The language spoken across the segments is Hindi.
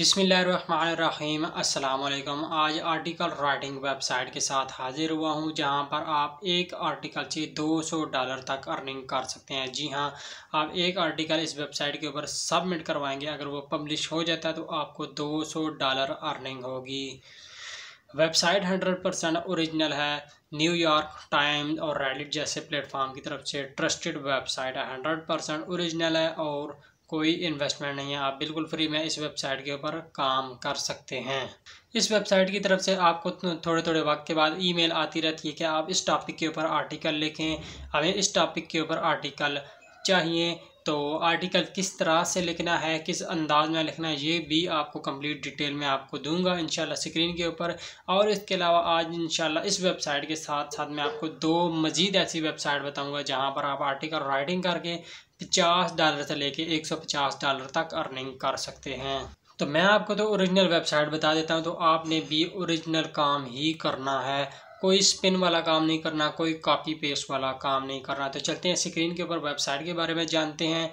बसमीम अल्लाम आज आर्टिकल राइटिंग वेबसाइट के साथ हाजिर हुआ हूँ जहाँ पर आप एक आर्टिकल से 200 डॉलर तक अर्निंग कर सकते हैं जी हाँ आप एक आर्टिकल इस वेबसाइट के ऊपर सबमिट करवाएंगे अगर वो पब्लिश हो जाता है तो आपको 200 डॉलर अर्निंग होगी वेबसाइट 100 परसेंट औरिजिनल है न्यूयॉर्क टाइम और रेडिट जैसे प्लेटफॉर्म की तरफ से ट्रस्टेड वेबसाइट है हंड्रेड परसेंट औरिजिनल है और कोई इन्वेस्टमेंट नहीं है आप बिल्कुल फ्री में इस वेबसाइट के ऊपर काम कर सकते हैं इस वेबसाइट की तरफ से आपको थोड़े थोड़े वक्त के बाद ईमेल आती रहती है कि आप इस टॉपिक के ऊपर आर्टिकल लिखें हमें इस टॉपिक के ऊपर आर्टिकल चाहिए तो आर्टिकल किस तरह से लिखना है किस अंदाज में लिखना है ये भी आपको कंप्लीट डिटेल में आपको दूंगा इंशाल्लाह स्क्रीन के ऊपर और इसके अलावा आज इंशाल्लाह इस वेबसाइट के साथ साथ मैं आपको दो मज़ीद ऐसी वेबसाइट बताऊंगा जहां पर आप आर्टिकल राइटिंग करके 50 डॉलर से लेके 150 डॉलर तक अर्निंग कर सकते हैं तो मैं आपको तो ओरिजिनल वेबसाइट बता देता हूँ तो आपने भी ओरिजिनल काम ही करना है कोई स्पिन वाला काम नहीं करना कोई कॉपी पेस्ट वाला काम नहीं करना तो चलते हैं स्क्रीन के ऊपर वेबसाइट के बारे में जानते हैं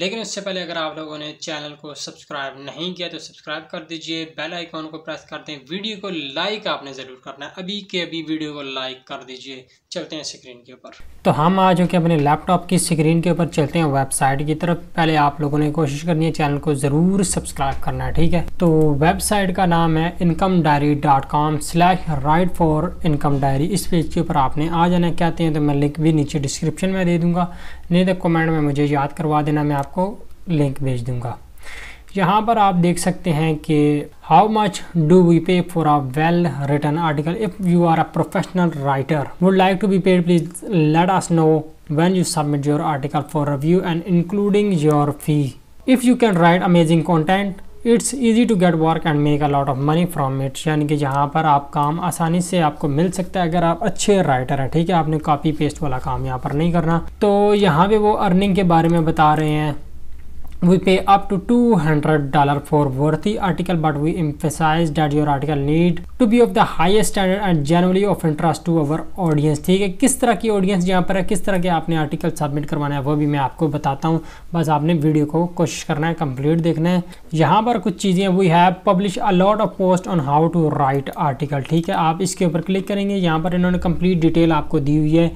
लेकिन उससे पहले अगर आप लोगों ने चैनल को सब्सक्राइब नहीं किया तो सब्सक्राइब कर दीजिए बेल आइकॉन को प्रेस कर दें वीडियो को लाइक आपने ज़रूर करना है अभी के अभी वीडियो को लाइक कर दीजिए चलते हैं स्क्रीन के ऊपर तो हम हो कि अपने लैपटॉप की स्क्रीन के ऊपर चलते हैं वेबसाइट की तरफ पहले आप लोगों ने कोशिश करनी है चैनल को ज़रूर सब्सक्राइब करना है ठीक है तो वेबसाइट का नाम है income diary dot com slash write for income diary इस पेज के ऊपर आपने आ जाना कहते हैं तो मैं लिंक भी नीचे डिस्क्रिप्शन में दे दूँगा नहीं तो कमेंट में मुझे याद करवा देना मैं आपको लिंक भेज दूंगा यहाँ पर आप देख सकते हैं कि how much do we pay for a well written article if you are a professional writer would like to be paid please let us know when you submit your article for review and including your fee if you can write amazing content it's easy to get work and make a lot of money from it's यानी कि जहाँ पर आप काम आसानी से आपको मिल सकता है अगर आप अच्छे राइटर हैं ठीक है आपने कॉपी पेस्ट वाला काम यहाँ पर नहीं करना तो यहाँ पे वो अर्निंग के बारे में बता रहे हैं we pay up to 200 dollar for worthy article but we emphasize that your article need to be of the highest standard and generally of interest to our audience theek hai kis tarah ki audience yahan par hai kis tarah ke aapne article submit karwana hai wo bhi main aapko batata hu bas aapne video ko koshish karna hai complete dekhna hai yahan par kuch cheeze चीज़ें we have published a lot of post on how to write article theek hai aap iske upar click karenge yahan par inhone complete detail aapko di hui hai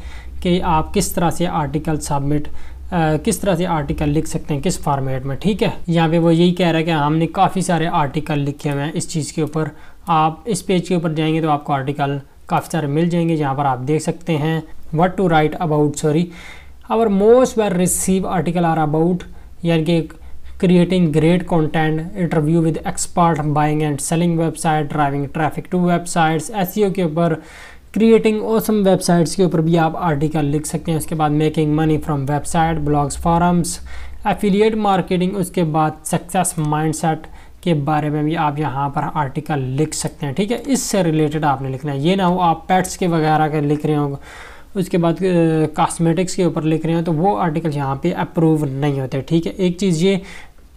कि आप किस तरह से article submit आ, किस तरह से आर्टिकल लिख सकते हैं किस फॉर्मेट में ठीक है यहाँ पे वो यही कह रहा है कि हमने काफ़ी सारे आर्टिकल लिखे हुए हैं इस चीज़ के ऊपर आप इस पेज के ऊपर जाएंगे तो आपको आर्टिकल काफ़ी सारे मिल जाएंगे जहाँ पर आप देख सकते हैं what to write about sorry our most well receive article are about यानी कि creating great content interview with expert buying and selling website driving traffic to websites एस के ऊपर क्रिएटिंग ओसम वेबसाइट्स के ऊपर भी आप आर्टिकल लिख सकते हैं उसके बाद making money from website blogs forums affiliate marketing उसके बाद सक्सेस माइंडसेट के बारे में भी आप यहाँ पर आर्टिकल लिख सकते हैं ठीक है इससे रिलेटेड आपने लिखना है ये ना हो आप पेट्स के वगैरह के लिख रहे हो उसके बाद कॉस्मेटिक्स के ऊपर लिख रहे हो तो वो आर्टिकल यहाँ पे अप्रूव नहीं होते ठीक है एक चीज़ ये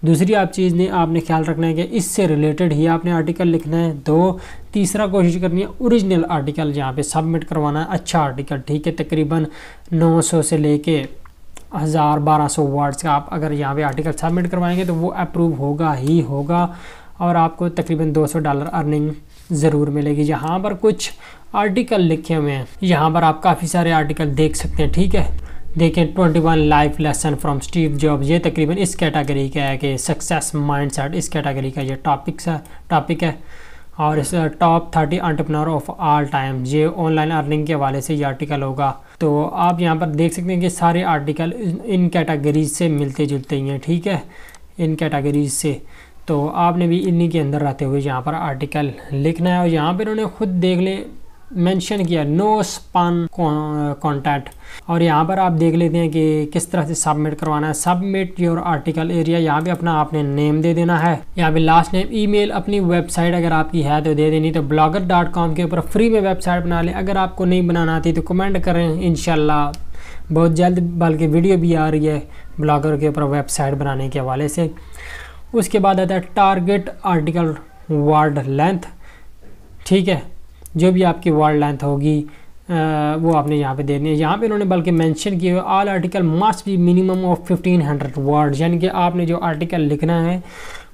दूसरी आप चीज़ ने आपने ख्याल रखना है कि इससे रिलेटेड ही आपने आर्टिकल लिखना है दो तीसरा कोशिश करनी है ओरिजिनल आर्टिकल यहाँ पे सबमिट करवाना है अच्छा आर्टिकल ठीक है तकरीबन 900 से लेके हज़ार बारह सौ वर्ड्स का आप अगर यहाँ पे आर्टिकल सबमिट करवाएंगे तो वो अप्रूव होगा ही होगा और आपको तकरीबन दो डॉलर अर्निंग ज़रूर मिलेगी यहाँ पर कुछ आर्टिकल लिखे हुए हैं यहाँ पर आप काफ़ी सारे आर्टिकल देख सकते हैं ठीक है देखें 21 life lesson from Steve Jobs ये तकरीबन इस कैटागरी का है कि सक्सेस माइंडसेट इस कैटेगरी का ये टॉपिक्स है टॉपिक है और इस top thirty entrepreneur of all time ये ऑनलाइन अर्निंग के हवाले से ये आर्टिकल होगा तो आप यहाँ पर देख सकते हैं कि सारे आर्टिकल इन कैटेगरीज से मिलते जुलते ही हैं ठीक है इन कैटेगरीज से तो आपने भी इन्हीं के अंदर रहते हुए यहाँ पर आर्टिकल लिखना है और यहाँ पर उन्हें खुद देख लें मेंशन किया नो स्पन कॉन्टैक्ट और यहाँ पर आप देख लेते हैं कि किस तरह से सबमिट करवाना है सबमिट योर आर्टिकल एरिया यहाँ पे अपना आपने नेम दे देना है यहाँ पे लास्ट नेम ईमेल अपनी वेबसाइट अगर आपकी है तो दे देनी तो ब्लॉगर डॉट कॉम के ऊपर फ्री में वेबसाइट बना लें अगर आपको नहीं बनाना आती तो कमेंट करें इन बहुत जल्द बल्कि वीडियो भी आ रही है ब्लॉगर के ऊपर वेबसाइट बनाने के हवाले से उसके बाद आता है टारगेट आर्टिकल वर्ड लेंथ ठीक है जो भी आपकी वर्ड लेंथ होगी आ, वो आपने यहाँ पे देनी है यहाँ पे इन्होंने बल्कि मेंशन किया हुए all article must be minimum of 1500 word यानी कि आपने जो आर्टिकल लिखना है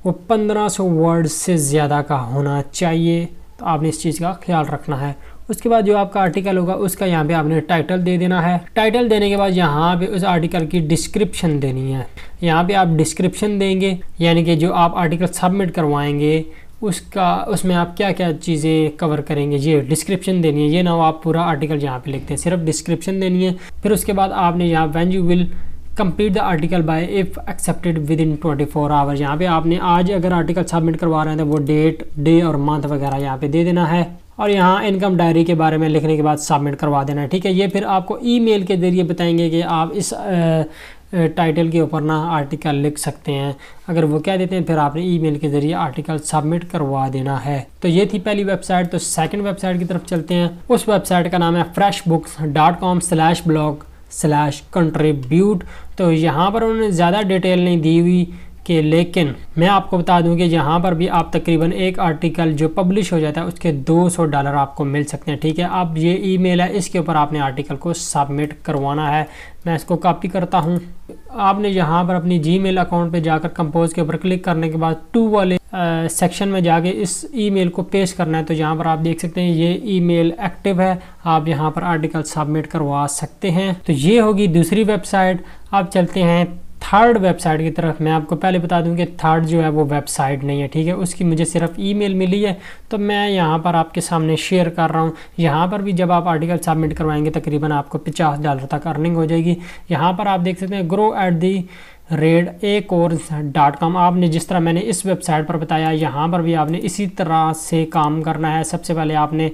वो 1500 वर्ड से ज़्यादा का होना चाहिए तो आपने इस चीज़ का ख्याल रखना है उसके बाद जो आपका आर्टिकल होगा उसका यहाँ पे आपने टाइटल दे देना है टाइटल देने के बाद यहाँ पे उस आर्टिकल की डिस्क्रिप्शन देनी है यहाँ पे आप डिस्क्रिप्शन देंगे यानी कि जो आप आर्टिकल सबमिट करवाएंगे उसका उसमें आप क्या क्या चीज़ें कवर करेंगे ये डिस्क्रिप्शन देनी है ये ना हो आप पूरा आर्टिकल यहाँ पे लिखते हैं सिर्फ डिस्क्रिप्शन देनी है फिर उसके बाद आपने यहाँ when you will complete the article by if accepted within twenty four hours यहाँ पे आपने आज अगर आर्टिकल सबमिट करवा रहे हैं तो वो डेट डे और मंथ वगैरह यहाँ पे दे देना है और यहाँ इनकम डायरी के बारे में लिखने के बाद सबमिट करवा देना है ठीक है ये फिर आपको ईमेल के ज़रिए बताएंगे कि आप इस टाइटल के ऊपर ना आर्टिकल लिख सकते हैं अगर वो क्या देते हैं फिर आपने ईमेल के ज़रिए आर्टिकल सबमिट करवा देना है तो ये थी पहली वेबसाइट तो सेकंड वेबसाइट की तरफ चलते हैं उस वेबसाइट का नाम है FreshBooks dot com slash blog slash contribute तो यहाँ पर उन्होंने ज़्यादा डिटेल नहीं दी हुई कि लेकिन मैं आपको बता दूं कि यहाँ पर भी आप तकरीबन एक आर्टिकल जो पब्लिश हो जाता है उसके 200 डॉलर आपको मिल सकते हैं ठीक है अब ये ईमेल है इसके ऊपर आपने आर्टिकल को सबमिट करवाना है मैं इसको कॉपी करता हूँ आपने यहाँ पर अपनी जीमेल अकाउंट पे जाकर कंपोज के ऊपर क्लिक करने के बाद टू वाले सेक्शन में जाके इस ईमेल को पेश करना है तो यहाँ पर आप देख सकते हैं ये ईमेल एक्टिव है आप यहाँ पर आर्टिकल सबमिट करवा सकते हैं तो ये होगी दूसरी वेबसाइट आप चलते हैं थर्ड वेबसाइट की तरफ मैं आपको पहले बता दूं कि थर्ड जो है वो वेबसाइट नहीं है ठीक है उसकी मुझे सिर्फ ईमेल मिली है तो मैं यहाँ पर आपके सामने शेयर कर रहा हूँ यहाँ पर भी जब आप आर्टिकल सबमिट करवाएंगे तकरीबन आपको पचास डॉलर तक अर्निंग हो जाएगी यहाँ पर आप देख सकते हैं grow at the red a course dot com आपने जिस तरह मैंने इस वेबसाइट पर बताया यहाँ पर भी आपने इसी तरह से काम करना है सबसे पहले आपने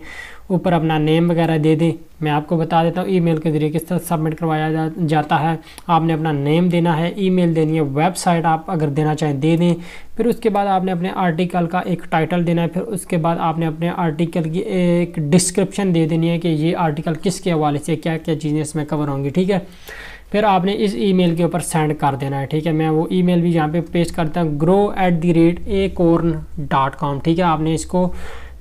ऊपर अपना नेम वगैरह दे दें मैं आपको बता देता हूँ ईमेल के ज़रिए किस तरह सबमिट करवाया जा, जाता है आपने अपना नेम देना है ईमेल देनी है वेबसाइट आप अगर देना चाहें दे दें फिर उसके बाद आपने अपने आर्टिकल का एक टाइटल देना है फिर उसके बाद आपने अपने आर्टिकल की एक डिस्क्रिप्शन दे देनी है कि ये आर्टिकल किसके हवाले से क्या क्या चीज़ें इसमें कवर होंगी ठीक है फिर आपने इस ईमेल के ऊपर सेंड कर देना है ठीक है मैं वो ईमेल भी यहाँ पे पेस्ट करता हूँ grow at the rate a corn dot com ठीक है आपने इसको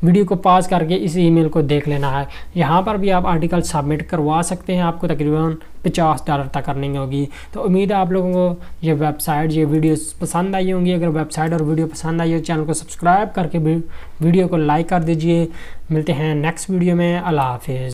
वीडियो को पास करके इस ईमेल को देख लेना है यहाँ पर भी आप आर्टिकल सबमिट करवा सकते हैं आपको तकरीबन पचास डॉलर तक करनी होगी तो उम्मीद है आप लोगों को ये वेबसाइट ये वीडियोस पसंद आई होंगी अगर वेबसाइट और वीडियो पसंद आई हो चैनल को सब्सक्राइब करके वीडियो को लाइक कर दीजिए मिलते हैं नेक्स्ट वीडियो में अल्लाह हाफिज़